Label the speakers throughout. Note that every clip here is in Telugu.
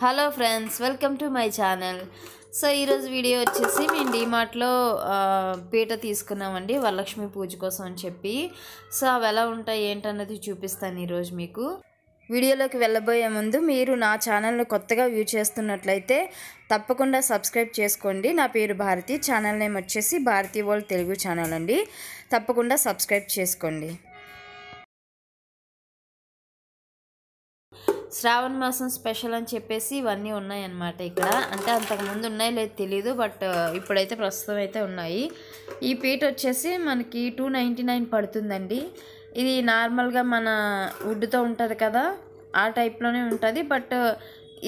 Speaker 1: hello friends welcome to my channel so ఈరోజు వీడియో వచ్చేసి మేము డిమార్ట్లో పీట తీసుకున్నామండి వరలక్ష్మి పూజ కోసం అని చెప్పి సో అవి ఎలా ఉంటాయి ఏంటన్నది చూపిస్తాను ఈరోజు మీకు వీడియోలోకి వెళ్ళబోయే ముందు మీరు నా ఛానల్ను కొత్తగా వ్యూ చేస్తున్నట్లయితే తప్పకుండా సబ్స్క్రైబ్ చేసుకోండి నా పేరు భారతి ఛానల్ నేమ్ వచ్చేసి భారతీ వరల్డ్ తెలుగు ఛానల్ అండి తప్పకుండా సబ్స్క్రైబ్ చేసుకోండి శ్రావణ మాసం స్పెషల్ అని చెప్పేసి ఇవన్నీ ఉన్నాయన్నమాట ఇక్కడ అంటే అంతకుముందు ఉన్నాయి లేదు తెలీదు బట్ ఇప్పుడైతే ప్రస్తుతం అయితే ఉన్నాయి ఈ పీట్ వచ్చేసి మనకి టూ నైంటీ నైన్ పడుతుందండి ఇది నార్మల్గా మన వుడ్తో ఉంటుంది కదా ఆ టైప్లోనే ఉంటుంది బట్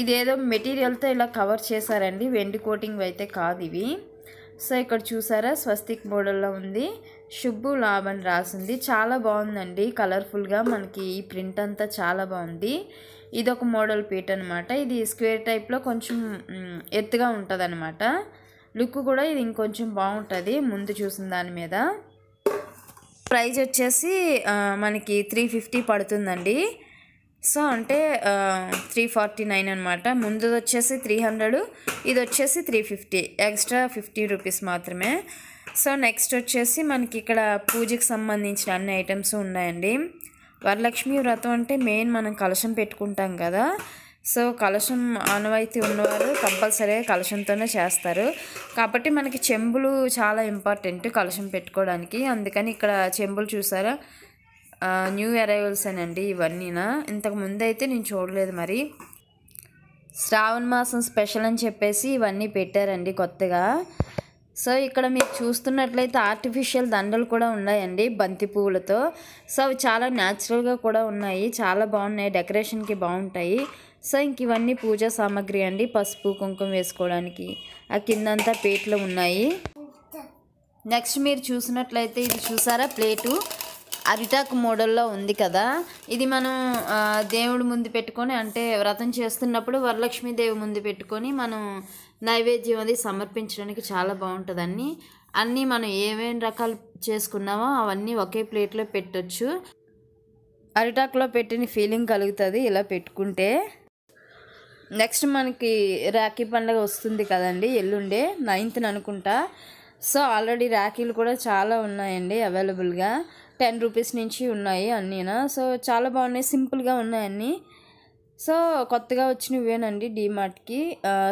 Speaker 1: ఇదేదో మెటీరియల్తో ఇలా కవర్ చేశారండి వెండి కోటింగ్ అయితే కాదు ఇవి సో ఇక్కడ చూసారా స్వస్తిక్ బోర్డర్లో ఉంది శుభు లాభ అని రాసింది చాలా బాగుందండి కలర్ఫుల్గా మనకి ఈ ప్రింట్ అంతా చాలా బాగుంది ఇది ఒక మోడల్ పీట్ అనమాట ఇది స్క్వేర్ టైప్లో కొంచెం ఎత్తుగా ఉంటుంది అనమాట లుక్ కూడా ఇది ఇంకొంచెం బాగుంటుంది ముందు చూసిన దాని మీద ప్రైజ్ వచ్చేసి మనకి త్రీ ఫిఫ్టీ పడుతుందండి సో అంటే త్రీ ఫార్టీ నైన్ అనమాట ముందు వచ్చేసి త్రీ హండ్రెడ్ ఇది వచ్చేసి three fifty extra fifty rupees మాత్రమే సో నెక్స్ట్ వచ్చేసి మనకి ఇక్కడ పూజకి సంబంధించిన అన్ని ఐటమ్స్ ఉన్నాయండి వరలక్ష్మి వ్రతం అంటే మెయిన్ మనం కలశం పెట్టుకుంటాం కదా సో కలశం ఆనవాయితీ ఉన్నవారు కంపల్సరీ కలశంతోనే చేస్తారు కాబట్టి మనకి చెంబులు చాలా ఇంపార్టెంట్ కలశం పెట్టుకోవడానికి అందుకని ఇక్కడ చెంబులు చూసారా న్యూ అరైవల్స్ అండి ఇవన్నీనా ఇంతకు ముందు అయితే నేను చూడలేదు మరి శ్రావణ మాసం స్పెషల్ అని చెప్పేసి ఇవన్నీ పెట్టారండి కొత్తగా సో ఇక్కడ మీరు చూస్తున్నట్లయితే ఆర్టిఫిషియల్ దండలు కూడా ఉన్నాయండి బంతి పువ్వులతో సో అవి చాలా న్యాచురల్గా కూడా ఉన్నాయి చాలా బాగున్నాయి డెకరేషన్కి బాగుంటాయి సో ఇంక ఇవన్నీ పూజా సామాగ్రి అండి పసుపు కుంకుమ వేసుకోవడానికి ఆ కిందంతా పేట్లు ఉన్నాయి నెక్స్ట్ మీరు చూసినట్లయితే ఇది చూసారా ప్లేటు అరిటాక్ మోడల్లో ఉంది కదా ఇది మనం దేవుడి ముందు పెట్టుకొని అంటే వ్రతం చేస్తున్నప్పుడు వరలక్ష్మీదేవి ముందు పెట్టుకొని మనం నైవేద్యం అది సమర్పించడానికి చాలా బాగుంటుందండి అన్నీ మనం ఏమేమి రకాలు చేసుకున్నామో అవన్నీ ఒకే ప్లేట్లో పెట్టచ్చు అరిటాక్లో పెట్టిన ఫీలింగ్ కలుగుతుంది ఇలా పెట్టుకుంటే నెక్స్ట్ మనకి రాఖీ పండుగ వస్తుంది కదండి ఎల్లుండే నైన్త్ని అనుకుంటా సో ఆల్రెడీ రాఖీలు కూడా చాలా ఉన్నాయండి అవైలబుల్గా టెన్ రూపీస్ నుంచి ఉన్నాయి అన్నీనా సో చాలా బాగున్నాయి సింపుల్గా ఉన్నాయి అన్నీ సో కొత్తగా వచ్చినవేనండి డీమార్ట్కి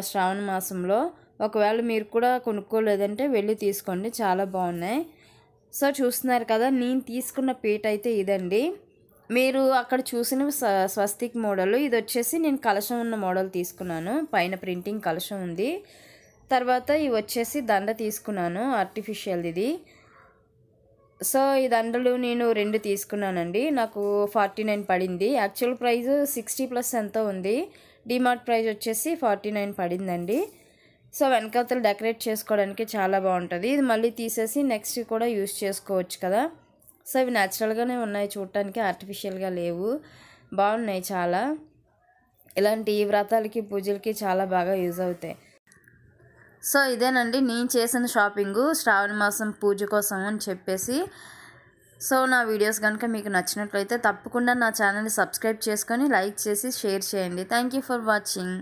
Speaker 1: శ్రావణ మాసంలో ఒకవేళ మీరు కూడా కొనుక్కోలేదంటే వెళ్ళి తీసుకోండి చాలా బాగున్నాయి సో చూస్తున్నారు కదా నేను తీసుకున్న పీట అయితే ఇదండి మీరు అక్కడ చూసిన స్వస్తిక్ మోడల్ ఇది వచ్చేసి నేను కలశం ఉన్న మోడల్ తీసుకున్నాను పైన ప్రింటింగ్ కలశం ఉంది తర్వాత ఇవి వచ్చేసి దండ తీసుకున్నాను ఆర్టిఫిషియల్ ఇది సో ఇది దండలు నేను రెండు తీసుకున్నానండి నాకు ఫార్టీ నైన్ పడింది యాక్చువల్ ప్రైజ్ సిక్స్టీ ప్లస్ ఎంతో ఉంది డిమార్ట్ ప్రైజ్ వచ్చేసి ఫార్టీ నైన్ పడిందండి సో వెనకతలు డెకరేట్ చేసుకోవడానికి చాలా బాగుంటుంది ఇది మళ్ళీ తీసేసి నెక్స్ట్ కూడా యూస్ చేసుకోవచ్చు కదా సో ఇవి న్యాచురల్గానే ఉన్నాయి చూడటానికి ఆర్టిఫిషియల్గా లేవు బాగున్నాయి చాలా ఇలాంటి వ్రతాలకి పూజలకి చాలా బాగా యూజ్ అవుతాయి సో ఇదేనండి నేను చేసిన షాపింగు శ్రావణ మాసం పూజ కోసం అని చెప్పేసి సో నా వీడియోస్ కనుక మీకు నచ్చినట్లయితే తప్పకుండా నా ఛానల్ని సబ్స్క్రైబ్ చేసుకొని లైక్ చేసి షేర్ చేయండి థ్యాంక్ యూ ఫర్ వాచింగ్